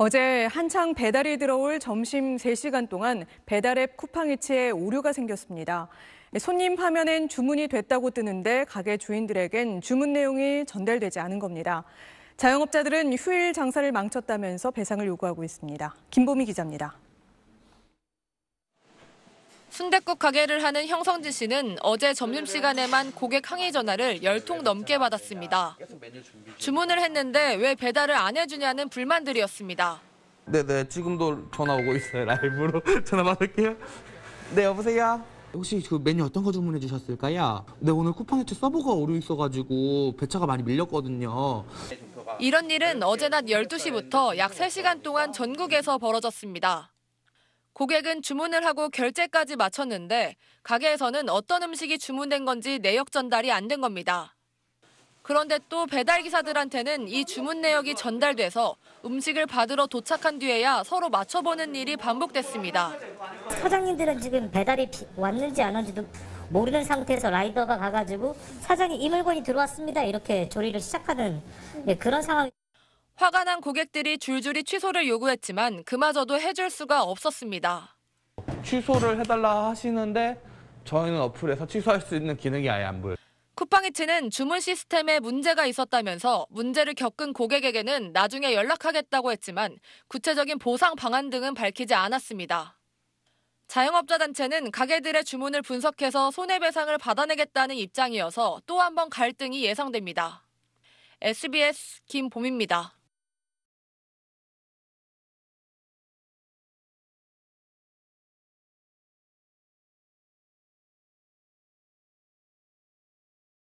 어제 한창 배달이 들어올 점심 3시간 동안 배달앱 쿠팡이츠에 오류가 생겼습니다. 손님 화면엔 주문이 됐다고 뜨는데 가게 주인들에겐 주문 내용이 전달되지 않은 겁니다. 자영업자들은 휴일 장사를 망쳤다면서 배상을 요구하고 있습니다. 김보미 기자입니다. 순댓국 가게를 하는 형성진 씨는 어제 점심시간에만 고객 항의 전화를 10통 넘게 받았습니다. 주문을 했는데 왜 배달을 안 해주냐는 불만들이었습니다. 네네 네, 지금도 전화 오고 있어요. 라이브로 전화 받을게요. 네 여보세요. 혹시 그 메뉴 어떤 거 주문해 주셨을까요? 네 오늘 쿠팡 에체 서버가 오류 있어가지고 배차가 많이 밀렸거든요. 이런 일은 어제 낮 12시부터 약 3시간 동안 전국에서 벌어졌습니다. 고객은 주문을 하고 결제까지 마쳤는데 가게에서는 어떤 음식이 주문된 건지 내역 전달이 안 된 겁니다. 그런데 또 배달 기사들한테는 이 주문 내역이 전달돼서 음식을 받으러 도착한 뒤에야 서로 맞춰보는 일이 반복됐습니다. 사장님들은 지금 배달이 왔는지 안 왔는지도 모르는 상태에서 라이더가 가가지고 사장님 이 물건이 들어왔습니다 이렇게 조리를 시작하는 예, 그런 상황. 화가 난 고객들이 줄줄이 취소를 요구했지만 그마저도 해줄 수가 없었습니다. 취소를 해달라 하시는데 저희는 어플에서 취소할 수 있는 기능이 아예 안 보여요. 쿠팡이츠는 주문 시스템에 문제가 있었다면서 문제를 겪은 고객에게는 나중에 연락하겠다고 했지만 구체적인 보상 방안 등은 밝히지 않았습니다. 자영업자 단체는 가게들의 주문을 분석해서 손해배상을 받아내겠다는 입장이어서 또 한 번 갈등이 예상됩니다. SBS 김봄입니다.